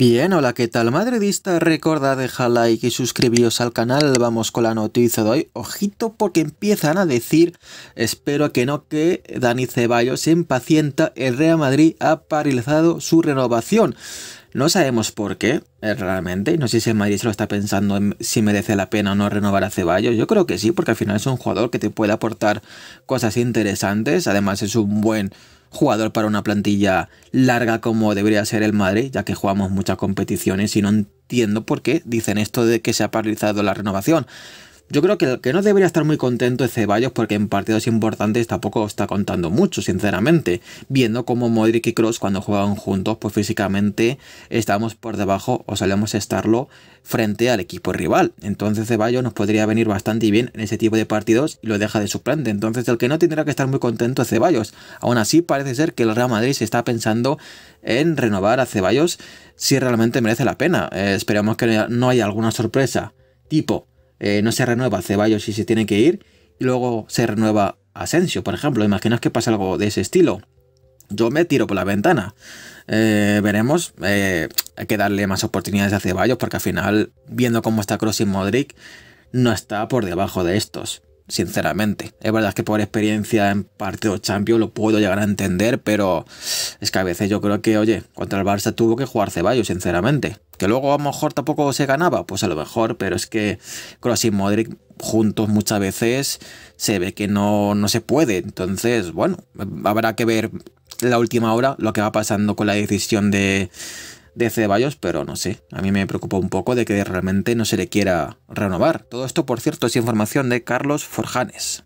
Bien, hola, ¿qué tal madridista? Recuerda dejar like y suscribiros al canal, vamos con la noticia de hoy. Ojito porque empiezan a decir, espero que no, que Dani Ceballos se impacienta, el Real Madrid ha paralizado su renovación. No sabemos por qué, eh, realmente. No sé si el Madrid se lo está pensando en si merece la pena o no renovar a Ceballos. Yo creo que sí, porque al final es un jugador que te puede aportar cosas interesantes. Además, es un buen jugador para una plantilla larga como debería ser el Madrid, ya que jugamos muchas competiciones y no entiendo por qué dicen esto de que se ha paralizado la renovación. Yo creo que el que no debería estar muy contento es Ceballos porque en partidos importantes tampoco está contando mucho, sinceramente. Viendo cómo Modric y Cross cuando juegan juntos, pues físicamente estamos por debajo o solemos estarlo frente al equipo rival. Entonces Ceballos nos podría venir bastante bien en ese tipo de partidos y lo deja de suplente. Entonces el que no tendrá que estar muy contento es Ceballos. Aún así parece ser que el Real Madrid se está pensando en renovar a Ceballos si realmente merece la pena. Eh, Esperamos que no haya alguna sorpresa tipo eh, no se renueva Ceballos y se tiene que ir, y luego se renueva Asensio, por ejemplo. Imaginaos que pasa algo de ese estilo. Yo me tiro por la ventana. Eh, veremos. Eh, hay que darle más oportunidades a Ceballos porque al final, viendo cómo está Crossing y Modric, no está por debajo de estos sinceramente. Es verdad que por experiencia en partidos Champions lo puedo llegar a entender, pero es que a veces yo creo que, oye, contra el Barça tuvo que jugar Ceballos, sinceramente. Que luego a lo mejor tampoco se ganaba, pues a lo mejor, pero es que Kroos y Modric juntos muchas veces se ve que no, no se puede. Entonces, bueno, habrá que ver la última hora lo que va pasando con la decisión de de Ceballos, pero no sé, a mí me preocupa un poco de que realmente no se le quiera renovar. Todo esto, por cierto, es información de Carlos Forjanes.